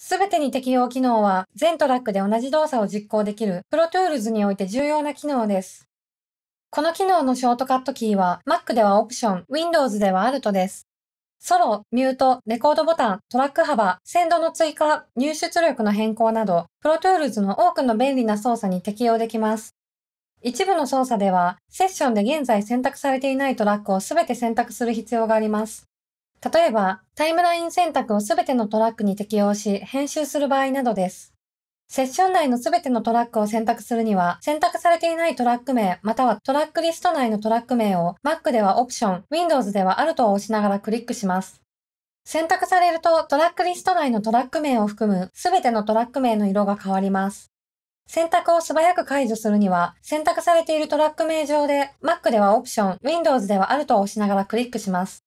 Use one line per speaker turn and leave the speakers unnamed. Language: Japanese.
すべてに適用機能は、全トラックで同じ動作を実行できる ProTools において重要な機能です。この機能のショートカットキーは、Mac ではオプション、Windows では Alt です。ソロ、ミュート、レコードボタン、トラック幅、鮮度の追加、入出力の変更など、ProTools の多くの便利な操作に適用できます。一部の操作では、セッションで現在選択されていないトラックをすべて選択する必要があります。例えば、タイムライン選択をすべてのトラックに適用し、編集する場合などです。セッション内のすべてのトラックを選択するには、選択されていないトラック名、またはトラックリスト内のトラック名を Mac ではオプション、Windows では a る t を押しながらクリックします。選択されると、トラックリスト内のトラック名を含むすべてのトラック名の色が変わります。選択を素早く解除するには、選択されているトラック名上で Mac ではオプション、Windows では a る t を押しなが
らクリックします。